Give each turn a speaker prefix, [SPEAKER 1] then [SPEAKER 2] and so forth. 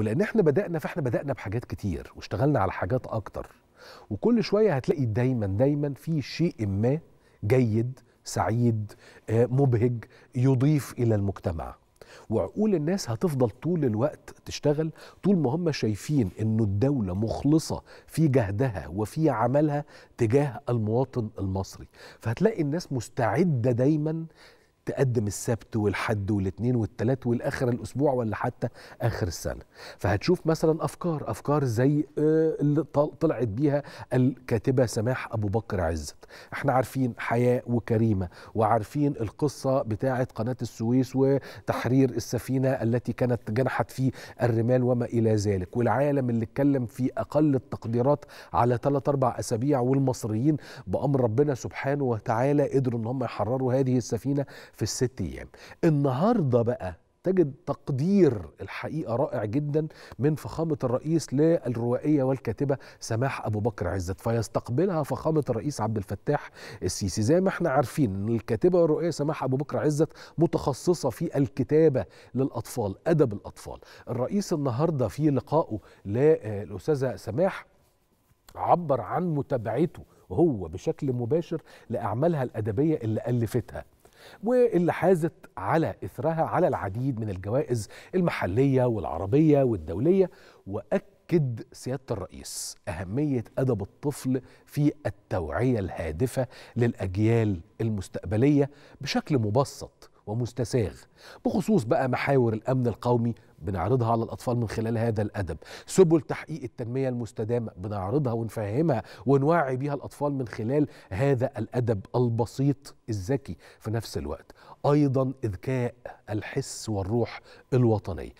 [SPEAKER 1] ولان احنا بدانا فاحنا بدانا بحاجات كتير واشتغلنا على حاجات اكتر وكل شويه هتلاقي دايما دايما في شيء ما جيد سعيد آه، مبهج يضيف الى المجتمع وعقول الناس هتفضل طول الوقت تشتغل طول ما هم شايفين انه الدولة مخلصة في جهدها وفي عملها تجاه المواطن المصري فهتلاقي الناس مستعدة دايما تقدم السبت والحد والاثنين والثلاث والاخر الاسبوع ولا حتى اخر السنه فهتشوف مثلا افكار افكار زي آه، اللي طلعت بيها الكاتبه سماح ابو بكر عزت احنا عارفين حياه وكريمه وعارفين القصه بتاعه قناه السويس وتحرير السفينه التي كانت جنحت في الرمال وما الى ذلك والعالم اللي اتكلم في اقل التقديرات على ثلاث اربع اسابيع والمصريين بامر ربنا سبحانه وتعالى قدروا ان هم يحرروا هذه السفينه في الست ايام النهارده بقى تجد تقدير الحقيقه رائع جدا من فخامه الرئيس للروائيه والكاتبه سماح ابو بكر عزت فيستقبلها فخامه الرئيس عبد الفتاح السيسي زي ما احنا عارفين ان الكاتبه والروائيه سماح ابو بكر عزت متخصصه في الكتابه للاطفال ادب الاطفال الرئيس النهارده في لقائه للاستاذه سماح عبر عن متابعته هو بشكل مباشر لاعمالها الادبيه اللي الفتها واللي حازت على إثرها على العديد من الجوائز المحلية والعربية والدولية وأكد سيادة الرئيس أهمية أدب الطفل في التوعية الهادفة للأجيال المستقبلية بشكل مبسط ومستساغ بخصوص بقى محاور الأمن القومي بنعرضها على الأطفال من خلال هذا الأدب سبل تحقيق التنمية المستدامة بنعرضها ونفهمها ونوعي بيها الأطفال من خلال هذا الأدب البسيط الذكي في نفس الوقت أيضا إذكاء الحس والروح الوطنية